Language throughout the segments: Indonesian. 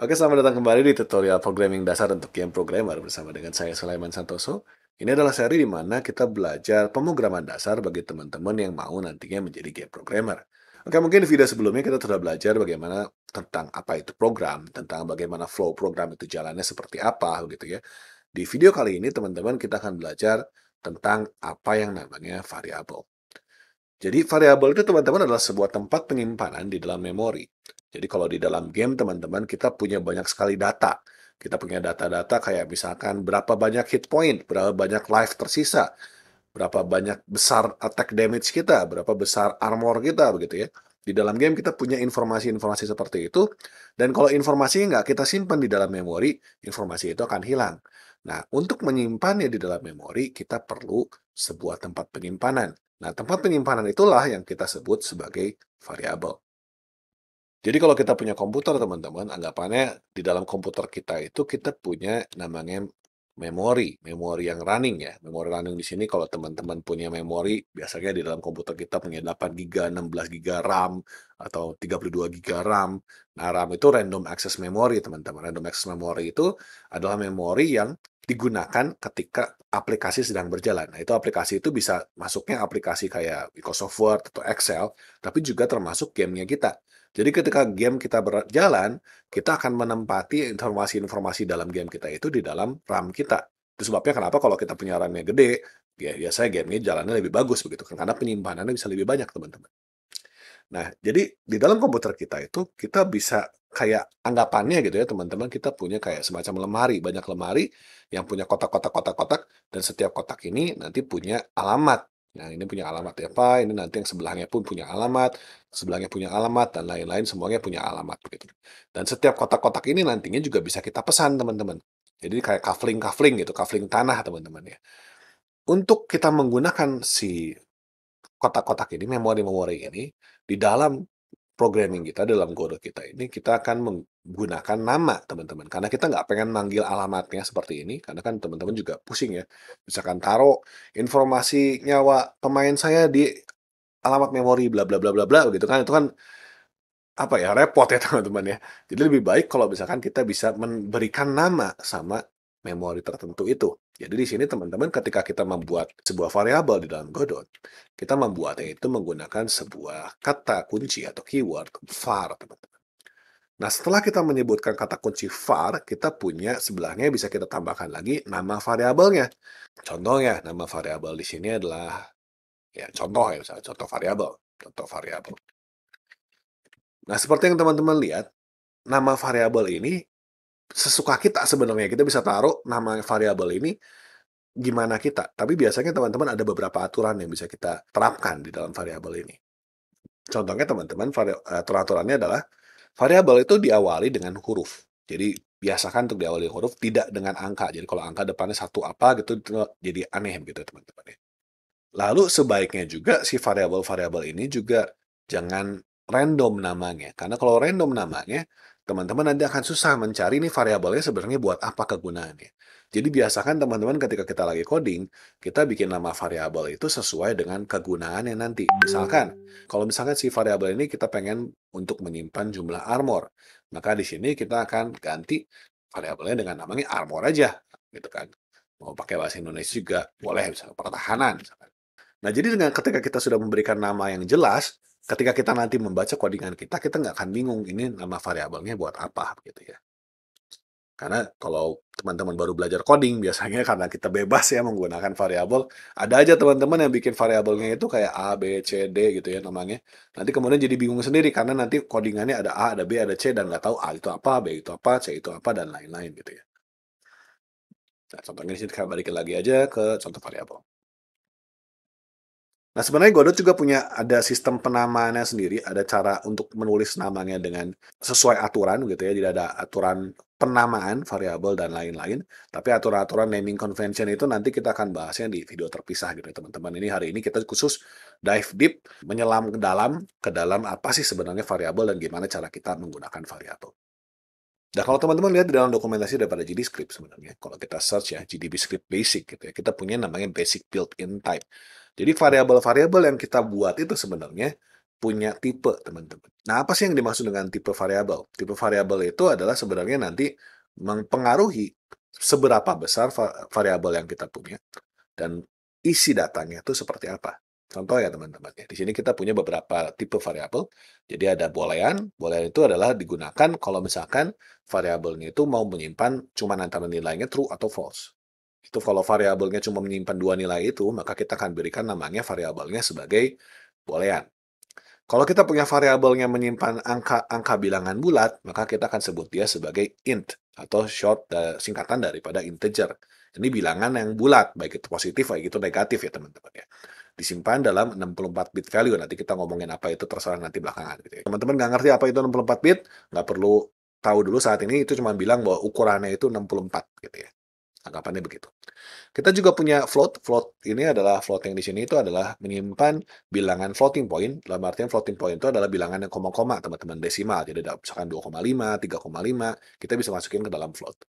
Oke, selamat datang kembali di tutorial programming dasar untuk game programmer bersama dengan saya Sulaiman Santoso. Ini adalah seri di mana kita belajar pemrograman dasar bagi teman-teman yang mau nantinya menjadi game programmer. Oke, mungkin di video sebelumnya kita sudah belajar bagaimana tentang apa itu program, tentang bagaimana flow program itu jalannya seperti apa begitu ya. Di video kali ini teman-teman kita akan belajar tentang apa yang namanya variabel. Jadi variabel itu teman-teman adalah sebuah tempat penyimpanan di dalam memori. Jadi kalau di dalam game teman-teman kita punya banyak sekali data. Kita punya data-data kayak misalkan berapa banyak hit point, berapa banyak life tersisa, berapa banyak besar attack damage kita, berapa besar armor kita begitu ya. Di dalam game kita punya informasi-informasi seperti itu, dan kalau informasinya nggak kita simpan di dalam memori, informasi itu akan hilang. Nah, untuk menyimpannya di dalam memori, kita perlu sebuah tempat penyimpanan. Nah, tempat penyimpanan itulah yang kita sebut sebagai variabel. Jadi kalau kita punya komputer teman-teman, anggapannya di dalam komputer kita itu kita punya namanya memori, memori yang running ya. Memori running di sini kalau teman-teman punya memori, biasanya di dalam komputer kita punya 8 GB, 16 GB RAM atau 32 GB RAM. Nah, RAM itu random access memory, teman-teman. Random access memory itu adalah memori yang digunakan ketika aplikasi sedang berjalan. Nah, itu aplikasi itu bisa masuknya aplikasi kayak Microsoft Word atau Excel, tapi juga termasuk gamenya kita. Jadi ketika game kita berjalan, kita akan menempati informasi-informasi dalam game kita itu di dalam RAM kita. Itu sebabnya kenapa kalau kita punya RAM-nya gede, ya biasanya gamenya jalannya lebih bagus begitu. Kan, karena penyimpanannya bisa lebih banyak, teman-teman. Nah, jadi di dalam komputer kita itu, kita bisa kayak anggapannya gitu ya teman-teman kita punya kayak semacam lemari banyak lemari yang punya kotak-kotak kotak-kotak dan setiap kotak ini nanti punya alamat Nah, ini punya alamat apa, ya, ini nanti yang sebelahnya pun punya alamat, sebelahnya punya alamat, dan lain-lain semuanya punya alamat. Gitu. Dan setiap kotak-kotak ini nantinya juga bisa kita pesan, teman-teman. Jadi kayak kafling-kafling gitu, kafling tanah, teman-teman ya. Untuk kita menggunakan si kotak-kotak ini, memori-memori ini, di dalam programming kita dalam Godot kita ini kita akan menggunakan nama teman-teman karena kita nggak pengen manggil alamatnya seperti ini karena kan teman-teman juga pusing ya misalkan taruh informasi nyawa pemain saya di alamat memori bla bla bla bla bla gitu kan itu kan apa ya repot ya teman-teman ya jadi lebih baik kalau misalkan kita bisa memberikan nama sama memori tertentu itu. Jadi di sini teman-teman ketika kita membuat sebuah variabel di dalam Godot, kita membuatnya itu menggunakan sebuah kata kunci atau keyword var, teman-teman. Nah, setelah kita menyebutkan kata kunci var, kita punya sebelahnya bisa kita tambahkan lagi nama variabelnya. Contohnya, nama variabel di sini adalah ya contoh ya misalnya contoh variabel, contoh variabel. Nah, seperti yang teman-teman lihat, nama variabel ini sesuka kita sebenarnya kita bisa taruh nama variabel ini gimana kita. Tapi biasanya teman-teman ada beberapa aturan yang bisa kita terapkan di dalam variabel ini. Contohnya teman-teman aturan-aturannya eh, adalah variabel itu diawali dengan huruf. Jadi biasakan untuk diawali huruf tidak dengan angka. Jadi kalau angka depannya satu apa gitu jadi aneh gitu teman-teman. Ya. Lalu sebaiknya juga si variabel-variabel ini juga jangan random namanya. Karena kalau random namanya teman-teman nanti akan susah mencari ini variabelnya sebenarnya buat apa kegunaannya. Jadi biasakan teman-teman ketika kita lagi coding, kita bikin nama variabel itu sesuai dengan kegunaannya nanti. Misalkan, kalau misalkan si variabel ini kita pengen untuk menyimpan jumlah armor, maka di sini kita akan ganti variabelnya dengan namanya armor aja, gitu kan. Mau pakai bahasa Indonesia juga boleh, misalnya pertahanan. Misalkan. Nah, jadi dengan ketika kita sudah memberikan nama yang jelas, ketika kita nanti membaca codingan kita, kita nggak akan bingung ini nama variabelnya buat apa gitu ya. Karena kalau teman-teman baru belajar coding, biasanya karena kita bebas ya menggunakan variabel, ada aja teman-teman yang bikin variabelnya itu kayak A, B, C, D gitu ya namanya. Nanti kemudian jadi bingung sendiri karena nanti codingannya ada A, ada B, ada C, dan nggak tahu A itu apa, B itu apa, C itu apa, dan lain-lain gitu ya. Nah, contohnya sini kita balikin lagi aja ke contoh variabel. Nah, sebenarnya Godot juga punya ada sistem penamaannya sendiri, ada cara untuk menulis namanya dengan sesuai aturan gitu ya, tidak ada aturan penamaan variabel dan lain-lain. Tapi aturan-aturan naming convention itu nanti kita akan bahasnya di video terpisah gitu ya, teman-teman. Ini hari ini kita khusus dive deep, menyelam ke dalam, ke dalam apa sih sebenarnya variabel dan gimana cara kita menggunakan variabel. Nah, kalau teman-teman lihat di dalam dokumentasi daripada script sebenarnya, kalau kita search ya, GDB script basic gitu ya, kita punya namanya basic built-in type. Jadi variabel-variabel yang kita buat itu sebenarnya punya tipe, teman-teman. Nah, apa sih yang dimaksud dengan tipe variabel? Tipe variabel itu adalah sebenarnya nanti mempengaruhi seberapa besar variabel yang kita punya dan isi datanya itu seperti apa. Contoh ya teman-teman ya. Di sini kita punya beberapa tipe variabel. Jadi ada boolean. Boolean itu adalah digunakan kalau misalkan variabelnya itu mau menyimpan cuma antara nilainya true atau false. Itu kalau variabelnya cuma menyimpan dua nilai itu, maka kita akan berikan namanya variabelnya sebagai boolean. Kalau kita punya variabelnya menyimpan angka-angka bilangan bulat, maka kita akan sebut dia sebagai int atau short eh, singkatan daripada integer. Ini bilangan yang bulat, baik itu positif, baik itu negatif ya teman-teman ya. -teman disimpan dalam 64 bit value. Nanti kita ngomongin apa itu terserah nanti belakangan. Gitu ya. Teman-teman nggak ngerti apa itu 64 bit, nggak perlu tahu dulu saat ini itu cuma bilang bahwa ukurannya itu 64 gitu ya. Anggapannya begitu. Kita juga punya float. Float ini adalah float yang di sini itu adalah menyimpan bilangan floating point. Dalam artian floating point itu adalah bilangan yang koma-koma, teman-teman, desimal. Jadi ada misalkan 2,5, 3,5, kita bisa masukin ke dalam float.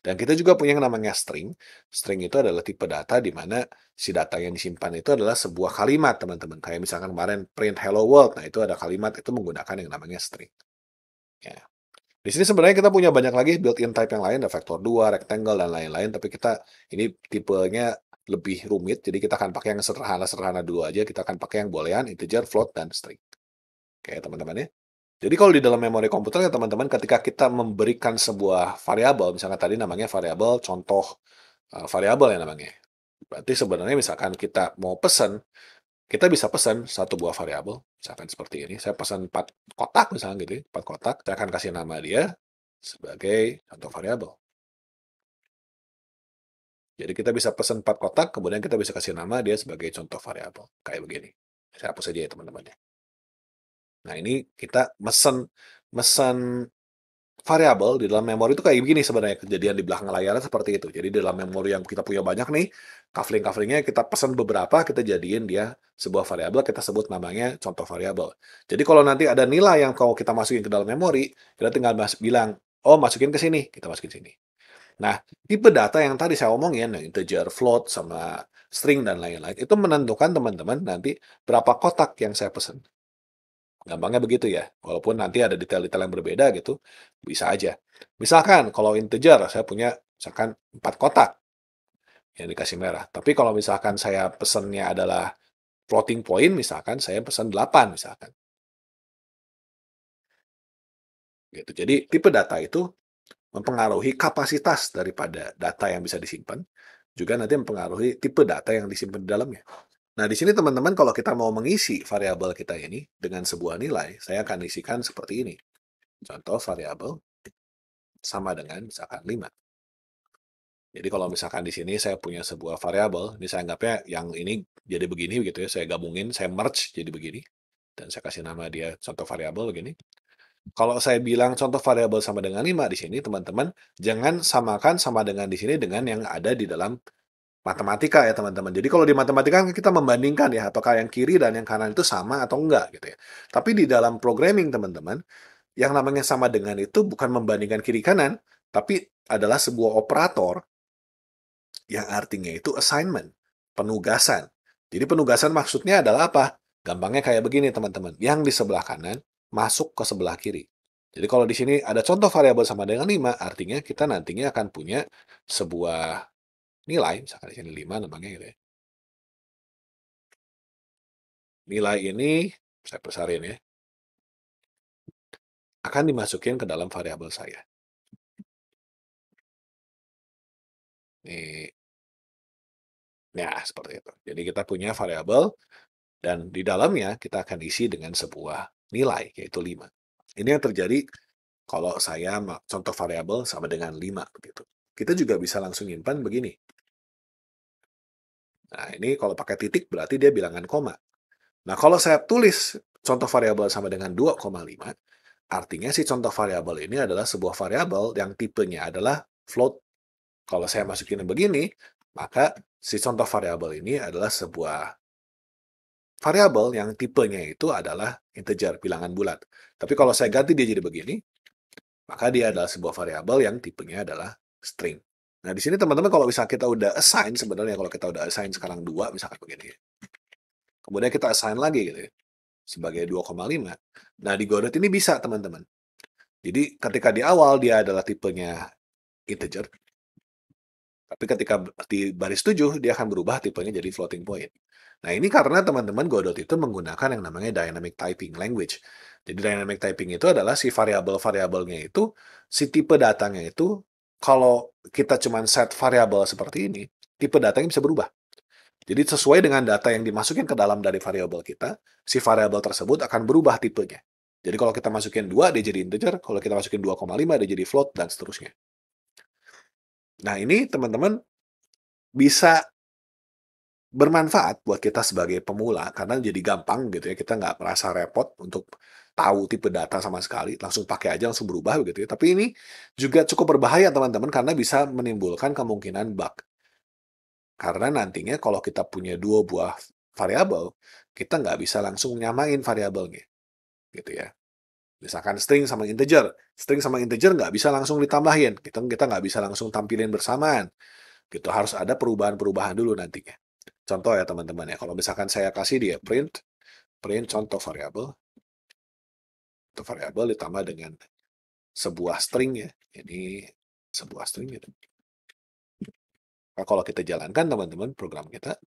Dan kita juga punya yang namanya string. String itu adalah tipe data di mana si data yang disimpan itu adalah sebuah kalimat, teman-teman. Kayak misalkan kemarin print hello world. Nah, itu ada kalimat itu menggunakan yang namanya string. Ya. Di sini sebenarnya kita punya banyak lagi built-in type yang lain, ada vektor 2, rectangle, dan lain-lain. Tapi kita ini tipenya lebih rumit, jadi kita akan pakai yang sederhana-sederhana dulu aja. Kita akan pakai yang boolean, integer, float, dan string. Oke, teman-teman ya. Jadi kalau di dalam memori komputer ya teman-teman ketika kita memberikan sebuah variabel, misalnya tadi namanya variabel contoh eh, variabel ya namanya. Berarti sebenarnya misalkan kita mau pesan, kita bisa pesan satu buah variabel, misalkan seperti ini. Saya pesan empat kotak misalnya gitu, ya, empat kotak. Saya akan kasih nama dia sebagai contoh variabel. Jadi kita bisa pesan empat kotak, kemudian kita bisa kasih nama dia sebagai contoh variabel. Kayak begini. Saya hapus aja ya teman-teman ya. Nah, ini kita mesen mesen variabel di dalam memori itu kayak begini sebenarnya kejadian di belakang layarnya seperti itu. Jadi dalam memori yang kita punya banyak nih, kafling-kaflingnya kita pesan beberapa, kita jadiin dia sebuah variabel, kita sebut namanya contoh variabel. Jadi kalau nanti ada nilai yang kalau kita masukin ke dalam memori, kita tinggal bilang, oh masukin ke sini, kita masukin sini. Nah, tipe data yang tadi saya omongin, yang integer, float, sama string, dan lain-lain, itu menentukan teman-teman nanti berapa kotak yang saya pesan. Gampangnya begitu ya. Walaupun nanti ada detail-detail yang berbeda gitu, bisa aja. Misalkan kalau integer saya punya misalkan 4 kotak yang dikasih merah. Tapi kalau misalkan saya pesennya adalah floating point misalkan saya pesan 8 misalkan. Gitu. Jadi tipe data itu mempengaruhi kapasitas daripada data yang bisa disimpan, juga nanti mempengaruhi tipe data yang disimpan di dalamnya. Nah, di sini teman-teman kalau kita mau mengisi variabel kita ini dengan sebuah nilai, saya akan isikan seperti ini. Contoh variabel sama dengan misalkan 5. Jadi kalau misalkan di sini saya punya sebuah variabel, ini saya anggapnya yang ini jadi begini begitu ya, saya gabungin, saya merge jadi begini. Dan saya kasih nama dia contoh variabel begini. Kalau saya bilang contoh variabel sama dengan 5 di sini, teman-teman, jangan samakan sama dengan di sini dengan yang ada di dalam matematika ya teman-teman. Jadi kalau di matematika kan kita membandingkan ya apakah yang kiri dan yang kanan itu sama atau enggak gitu ya. Tapi di dalam programming teman-teman, yang namanya sama dengan itu bukan membandingkan kiri kanan, tapi adalah sebuah operator yang artinya itu assignment, penugasan. Jadi penugasan maksudnya adalah apa? Gampangnya kayak begini teman-teman. Yang di sebelah kanan masuk ke sebelah kiri. Jadi kalau di sini ada contoh variabel sama dengan 5, artinya kita nantinya akan punya sebuah Nilai, misalkan di sini 5 namanya gitu ya. Nilai ini, saya besarin ya, akan dimasukin ke dalam variabel saya. Nih. Nah, seperti itu. Jadi kita punya variabel dan di dalamnya kita akan isi dengan sebuah nilai yaitu 5. Ini yang terjadi kalau saya contoh variabel sama dengan 5 begitu kita juga bisa langsung nyimpan begini. Nah, ini kalau pakai titik berarti dia bilangan koma. Nah, kalau saya tulis contoh variabel sama dengan 2,5, artinya si contoh variabel ini adalah sebuah variabel yang tipenya adalah float. Kalau saya masukin begini, maka si contoh variabel ini adalah sebuah variabel yang tipenya itu adalah integer, bilangan bulat. Tapi kalau saya ganti dia jadi begini, maka dia adalah sebuah variabel yang tipenya adalah string. Nah, di sini teman-teman kalau bisa kita udah assign sebenarnya kalau kita udah assign sekarang dua misalkan begini. Kemudian kita assign lagi gitu ya. Sebagai 2,5. Nah, di Godot ini bisa teman-teman. Jadi ketika di awal dia adalah tipenya integer. Tapi ketika di baris 7 dia akan berubah tipenya jadi floating point. Nah, ini karena teman-teman Godot itu menggunakan yang namanya dynamic typing language. Jadi dynamic typing itu adalah si variabel-variabelnya itu, si tipe datanya itu kalau kita cuma set variabel seperti ini, tipe datanya bisa berubah. Jadi sesuai dengan data yang dimasukin ke dalam dari variabel kita, si variabel tersebut akan berubah tipenya. Jadi kalau kita masukin 2, dia jadi integer. Kalau kita masukin 2,5, dia jadi float, dan seterusnya. Nah ini teman-teman bisa bermanfaat buat kita sebagai pemula karena jadi gampang gitu ya kita nggak merasa repot untuk tahu tipe data sama sekali, langsung pakai aja langsung berubah begitu ya. Tapi ini juga cukup berbahaya teman-teman karena bisa menimbulkan kemungkinan bug. Karena nantinya kalau kita punya dua buah variabel, kita nggak bisa langsung nyamain variabelnya. Gitu ya. Misalkan string sama integer. String sama integer nggak bisa langsung ditambahin. Kita kita nggak bisa langsung tampilin bersamaan. Gitu harus ada perubahan-perubahan dulu nantinya. Contoh ya teman-teman ya, kalau misalkan saya kasih dia print, print contoh variabel, satu variabel ditambah dengan sebuah string ya. Ini sebuah string gitu. Nah, kalau kita jalankan teman-teman program kita,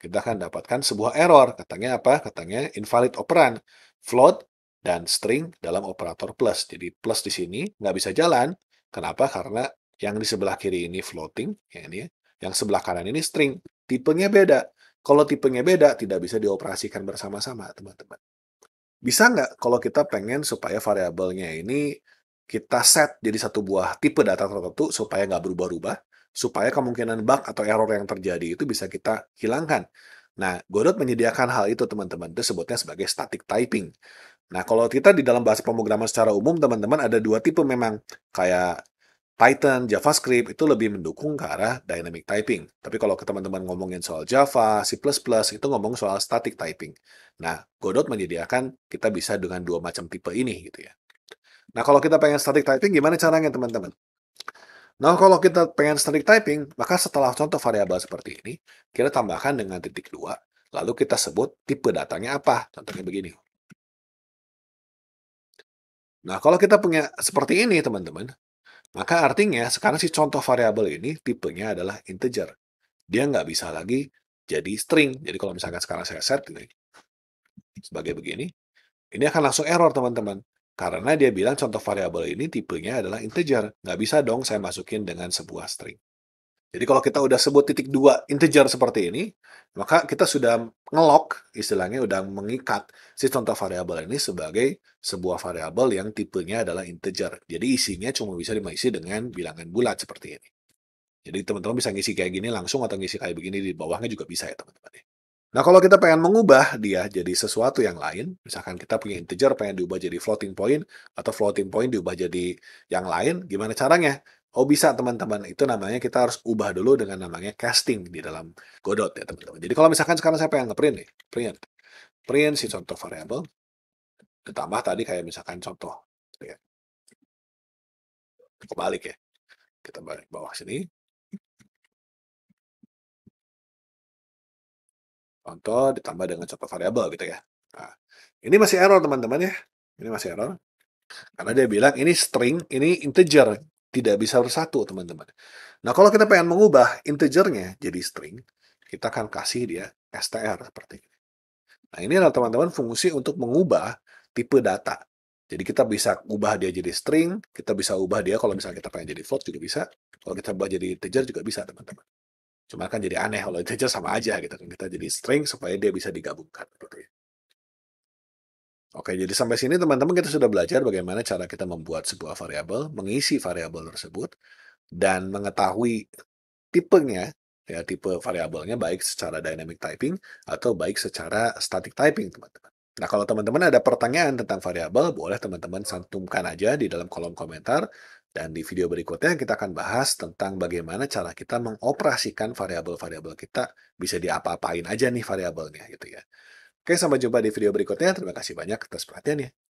kita akan dapatkan sebuah error. Katanya apa? Katanya invalid operan, float dan string dalam operator plus. Jadi plus di sini nggak bisa jalan. Kenapa? Karena yang di sebelah kiri ini floating, ya ini, yang sebelah kanan ini string. Tipenya beda. Kalau tipenya beda, tidak bisa dioperasikan bersama-sama, teman-teman bisa nggak kalau kita pengen supaya variabelnya ini kita set jadi satu buah tipe data tertentu supaya nggak berubah-ubah, supaya kemungkinan bug atau error yang terjadi itu bisa kita hilangkan. Nah, Godot menyediakan hal itu, teman-teman. Itu sebutnya sebagai static typing. Nah, kalau kita di dalam bahasa pemrograman secara umum, teman-teman, ada dua tipe memang. Kayak Python, JavaScript itu lebih mendukung ke arah dynamic typing. Tapi kalau ke teman-teman ngomongin soal Java, C++, itu ngomong soal static typing. Nah, Godot menyediakan kita bisa dengan dua macam tipe ini gitu ya. Nah, kalau kita pengen static typing, gimana caranya teman-teman? Nah, kalau kita pengen static typing, maka setelah contoh variabel seperti ini, kita tambahkan dengan titik dua, lalu kita sebut tipe datanya apa. Contohnya begini. Nah, kalau kita punya seperti ini, teman-teman, maka artinya sekarang si contoh variabel ini tipenya adalah integer. Dia nggak bisa lagi jadi string. Jadi kalau misalkan sekarang saya set ini sebagai begini, ini akan langsung error teman-teman. Karena dia bilang contoh variabel ini tipenya adalah integer. Nggak bisa dong saya masukin dengan sebuah string. Jadi kalau kita udah sebut titik dua integer seperti ini, maka kita sudah ngelok, istilahnya udah mengikat si contoh variabel ini sebagai sebuah variabel yang tipenya adalah integer. Jadi isinya cuma bisa diisi dengan bilangan bulat seperti ini. Jadi teman-teman bisa ngisi kayak gini langsung atau ngisi kayak begini di bawahnya juga bisa ya teman-teman. Ya. Nah kalau kita pengen mengubah dia jadi sesuatu yang lain, misalkan kita punya integer pengen diubah jadi floating point, atau floating point diubah jadi yang lain, gimana caranya? Oh bisa teman-teman, itu namanya kita harus ubah dulu dengan namanya casting di dalam Godot ya teman-teman. Jadi kalau misalkan sekarang saya pengen nge-print nih, print, print si contoh variable ditambah tadi kayak misalkan contoh, gitu ya. kebalik ya, kita balik bawah sini, contoh ditambah dengan contoh variable gitu ya. Nah, ini masih error teman-teman ya, ini masih error karena dia bilang ini string, ini integer tidak bisa bersatu, teman-teman. Nah, kalau kita pengen mengubah integernya jadi string, kita akan kasih dia str seperti ini. Nah, ini adalah teman-teman fungsi untuk mengubah tipe data. Jadi kita bisa ubah dia jadi string, kita bisa ubah dia kalau misalnya kita pengen jadi float juga bisa, kalau kita ubah jadi integer juga bisa, teman-teman. Cuma kan jadi aneh kalau integer sama aja gitu kan. Kita jadi string supaya dia bisa digabungkan. Gitu ya. Oke, jadi sampai sini teman-teman kita sudah belajar bagaimana cara kita membuat sebuah variabel, mengisi variabel tersebut, dan mengetahui tipenya, ya tipe variabelnya baik secara dynamic typing atau baik secara static typing, teman-teman. Nah, kalau teman-teman ada pertanyaan tentang variabel, boleh teman-teman santumkan aja di dalam kolom komentar. Dan di video berikutnya kita akan bahas tentang bagaimana cara kita mengoperasikan variabel-variabel kita. Bisa diapa-apain aja nih variabelnya gitu ya. Oke, sampai jumpa di video berikutnya. Terima kasih banyak atas perhatiannya.